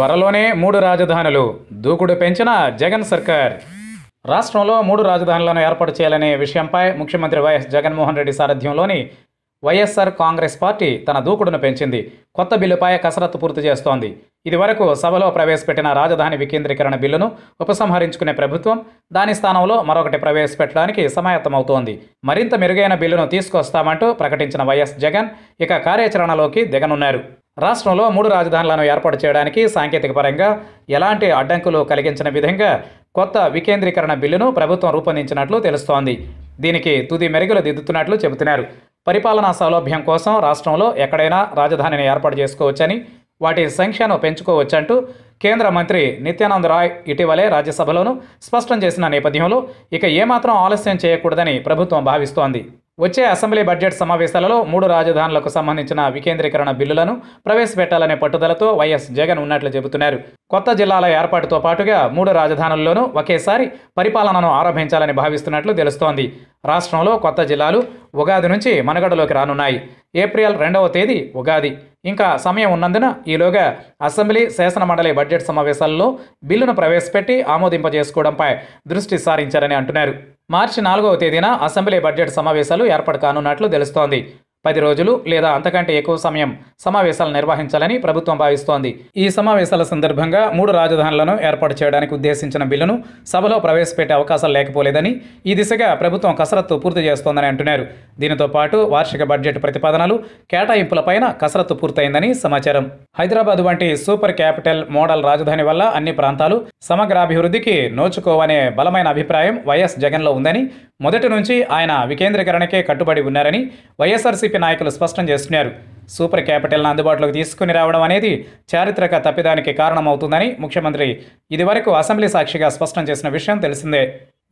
త్వరలోనే మూడు రాజధానులు దూకుడు పెంచిన జగన్ సర్కార్ రాష్ట్రంలో మూడు రాజధానులను ఏర్పాటు చేయాలనే విషయంపై ముఖ్యమంత్రి వైఎస్ జగన్మోహన్ రెడ్డి సారథ్యంలోని వైఎస్ఆర్ కాంగ్రెస్ పార్టీ తన దూకుడును పెంచింది కొత్త బిల్లుపై కసరత్తు పూర్తి చేస్తోంది ఇదివరకు సభలో ప్రవేశపెట్టిన రాజధాని వికేంద్రీకరణ బిల్లును ఉపసంహరించుకునే ప్రభుత్వం దాని స్థానంలో మరొకటి ప్రవేశపెట్టడానికి సమాయత్తమవుతోంది మరింత మెరుగైన బిల్లును తీసుకొస్తామంటూ ప్రకటించిన వైఎస్ జగన్ ఇక కార్యాచరణలోకి దిగనున్నారు రాష్ట్రంలో మూడు రాజధానులను ఏర్పాటు చేయడానికి సాంకేతిక పరంగా ఎలాంటి అడ్డంకులు కలిగించిన విధంగా కొత్త వికేంద్రీకరణ బిల్లును ప్రభుత్వం రూపొందించినట్లు తెలుస్తోంది దీనికి తుది మెరుగులు దిద్దుతున్నట్లు చెబుతున్నారు పరిపాలనా సౌలభ్యం కోసం రాష్ట్రంలో ఎక్కడైనా రాజధానిని ఏర్పాటు చేసుకోవచ్చని వాటి సంఖ్యను పెంచుకోవచ్చంటూ కేంద్ర మంత్రి నిత్యానంద్ రాయ్ ఇటీవలే రాజ్యసభలోనూ స్పష్టం చేసిన నేపథ్యంలో ఇక ఏమాత్రం ఆలస్యం చేయకూడదని ప్రభుత్వం భావిస్తోంది వచ్చే అసెంబ్లీ బడ్జెట్ సమావేశాలలో మూడు రాజధానులకు సంబంధించిన వికేంద్రీకరణ బిల్లులను ప్రవేశపెట్టాలనే పట్టుదలతో వైఎస్ జగన్ ఉన్నట్లు చెబుతున్నారు కొత్త జిల్లాల ఏర్పాటుతో పాటుగా మూడు రాజధానుల్లోనూ ఒకేసారి పరిపాలనను ఆరంభించాలని భావిస్తున్నట్లు తెలుస్తోంది రాష్ట్రంలో కొత్త జిల్లాలు ఉగాది నుంచి మనగడలోకి రానున్నాయి ఏప్రిల్ రెండవ తేదీ ఉగాది ఇంకా సమయం ఉన్నందున ఈలోగా అసెంబ్లీ శాసనమండలి బడ్జెట్ సమావేశాల్లో బిల్లును ప్రవేశపెట్టి ఆమోదింపజేసుకోవడంపై దృష్టి సారించారని అంటున్నారు మార్చి నాలుగవ తేదీన అసెంబ్లీ బడ్జెట్ సమావేశాలు ఏర్పాటు కానున్నట్లు తెలుస్తోంది పది రోజులు లేదా అంతకంటే ఎక్కువ సమయం సమావేశాలు నిర్వహించాలని ప్రభుత్వం భావిస్తోంది ఈ సమావేశాల సందర్భంగా మూడు రాజధానులను ఏర్పాటు చేయడానికి ఉద్దేశించిన బిల్లును సభలో ప్రవేశపెట్టే అవకాశం లేకపోలేదని ఈ దిశగా ప్రభుత్వం కసరత్తు పూర్తి చేస్తోందని అంటున్నారు దీనితో పాటు వార్షిక బడ్జెట్ ప్రతిపాదనలు కేటాయింపులపైన కసరత్తు పూర్తయిందని సమాచారం హైదరాబాద్ వంటి సూపర్ క్యాపిటల్ మోడల్ రాజధాని వల్ల అన్ని ప్రాంతాలు సమగ్రాభివృద్ధికి నోచుకోవనే బలమైన అభిప్రాయం వైఎస్ జగన్లో ఉందని మొదటి నుంచి ఆయన వికేంద్రీకరణకే కట్టుబడి ఉన్నారని వైఎస్ఆర్సీ వైసీపీ నాయకులు స్పష్టం చేస్తున్నారు సూపర్ క్యాపిటల్ను అందుబాటులోకి తీసుకుని రావడం అనేది చారిత్రక తప్పిదానికి కారణమవుతుందని ముఖ్యమంత్రి ఇదివరకు అసెంబ్లీ సాక్షిగా స్పష్టం చేసిన విషయం తెలిసిందే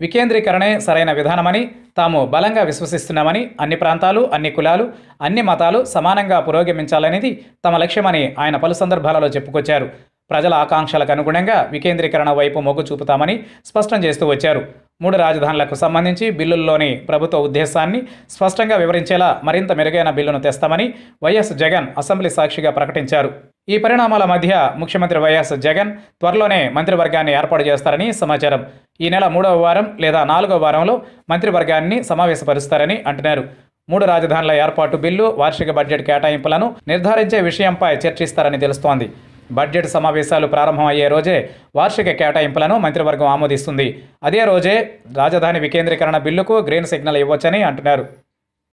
వికేంద్రీకరణే సరైన విధానమని తాము బలంగా విశ్వసిస్తున్నామని అన్ని ప్రాంతాలు అన్ని కులాలు అన్ని మతాలు సమానంగా పురోగమించాలనేది తమ లక్ష్యమని ఆయన పలు సందర్భాలలో చెప్పుకొచ్చారు ప్రజల ఆకాంక్షలకు అనుగుణంగా వికేంద్రీకరణ వైపు మొగ్గు చూపుతామని స్పష్టం చేస్తూ వచ్చారు మూడు రాజధానులకు సంబంధించి బిల్లుల్లోని ప్రభుత్వ ఉద్దేశాన్ని స్పష్టంగా వివరించేలా మరింత మెరుగైన బిల్లును తెస్తామని వైఎస్ జగన్ అసెంబ్లీ సాక్షిగా ప్రకటించారు ఈ పరిణామాల మధ్య ముఖ్యమంత్రి వైఎస్ జగన్ త్వరలోనే మంత్రివర్గాన్ని ఏర్పాటు చేస్తారని సమాచారం ఈ నెల మూడవ వారం లేదా నాలుగవ వారంలో మంత్రివర్గాన్ని సమావేశపరుస్తారని అంటున్నారు మూడు రాజధానుల ఏర్పాటు బిల్లు వార్షిక బడ్జెట్ కేటాయింపులను నిర్ధారించే విషయంపై చర్చిస్తారని తెలుస్తోంది బడ్జెట్ సమావేశాలు ప్రారంభమయ్యే రోజే వార్షిక కేటాయింపులను మంత్రివర్గం ఆమోదిస్తుంది అదే రోజే రాజధాని వికేంద్రీకరణ బిల్లుకు గ్రీన్ సిగ్నల్ ఇవ్వచ్చని అంటున్నారు